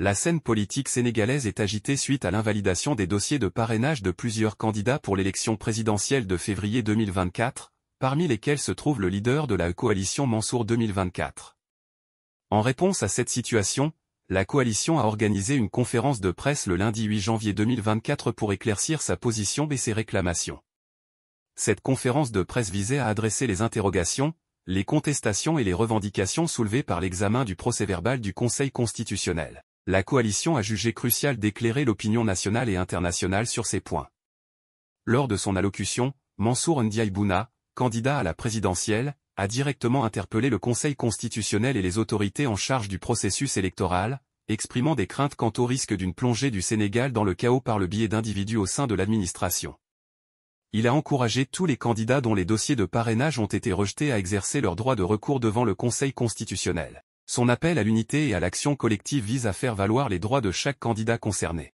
La scène politique sénégalaise est agitée suite à l'invalidation des dossiers de parrainage de plusieurs candidats pour l'élection présidentielle de février 2024, parmi lesquels se trouve le leader de la coalition Mansour 2024. En réponse à cette situation, la coalition a organisé une conférence de presse le lundi 8 janvier 2024 pour éclaircir sa position et ses réclamations. Cette conférence de presse visait à adresser les interrogations, les contestations et les revendications soulevées par l'examen du procès-verbal du Conseil constitutionnel la coalition a jugé crucial d'éclairer l'opinion nationale et internationale sur ces points. Lors de son allocution, Mansour Ndiaye Bouna, candidat à la présidentielle, a directement interpellé le Conseil constitutionnel et les autorités en charge du processus électoral, exprimant des craintes quant au risque d'une plongée du Sénégal dans le chaos par le biais d'individus au sein de l'administration. Il a encouragé tous les candidats dont les dossiers de parrainage ont été rejetés à exercer leur droit de recours devant le Conseil constitutionnel. Son appel à l'unité et à l'action collective vise à faire valoir les droits de chaque candidat concerné.